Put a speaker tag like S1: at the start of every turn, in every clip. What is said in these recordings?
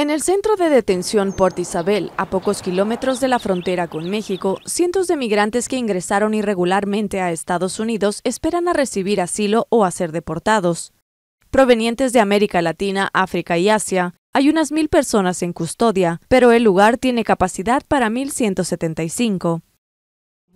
S1: En el centro de detención Port Isabel, a pocos kilómetros de la frontera con México, cientos de migrantes que ingresaron irregularmente a Estados Unidos esperan a recibir asilo o a ser deportados. Provenientes de América Latina, África y Asia, hay unas mil personas en custodia, pero el lugar tiene capacidad para 1.175.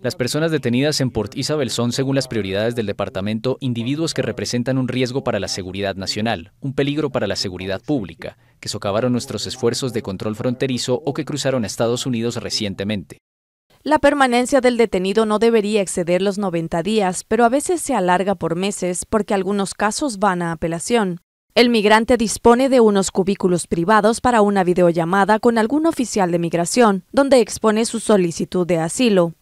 S2: Las personas detenidas en Port Isabel son, según las prioridades del departamento, individuos que representan un riesgo para la seguridad nacional, un peligro para la seguridad pública, que socavaron nuestros esfuerzos de control fronterizo o que cruzaron a Estados Unidos recientemente.
S1: La permanencia del detenido no debería exceder los 90 días, pero a veces se alarga por meses porque algunos casos van a apelación. El migrante dispone de unos cubículos privados para una videollamada con algún oficial de migración, donde expone su solicitud de asilo.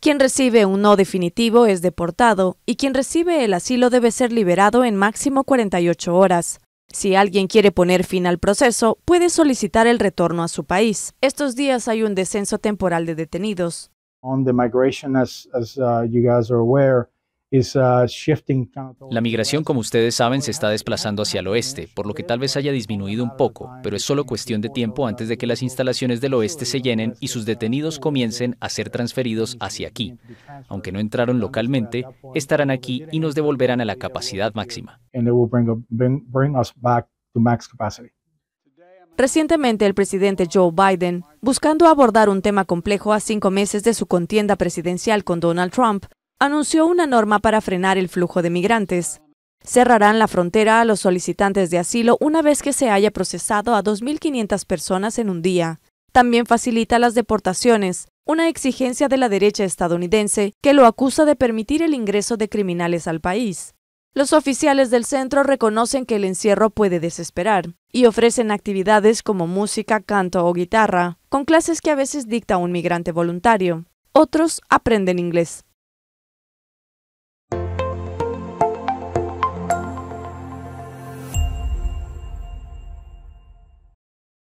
S1: Quien recibe un no definitivo es deportado y quien recibe el asilo debe ser liberado en máximo 48 horas. Si alguien quiere poner fin al proceso, puede solicitar el retorno a su país. Estos días hay un descenso temporal de detenidos.
S2: On the migration, as, uh, Uh, la migración, como ustedes saben, se está desplazando hacia el oeste, por lo que tal vez haya disminuido un poco, pero es solo cuestión de tiempo antes de que las instalaciones del oeste se llenen y sus detenidos comiencen a ser transferidos hacia aquí. Aunque no entraron localmente, estarán aquí y nos devolverán a la capacidad máxima.
S1: Recientemente el presidente Joe Biden, buscando abordar un tema complejo a cinco meses de su contienda presidencial con Donald Trump, anunció una norma para frenar el flujo de migrantes. Cerrarán la frontera a los solicitantes de asilo una vez que se haya procesado a 2.500 personas en un día. También facilita las deportaciones, una exigencia de la derecha estadounidense que lo acusa de permitir el ingreso de criminales al país. Los oficiales del centro reconocen que el encierro puede desesperar y ofrecen actividades como música, canto o guitarra, con clases que a veces dicta un migrante voluntario. Otros aprenden inglés.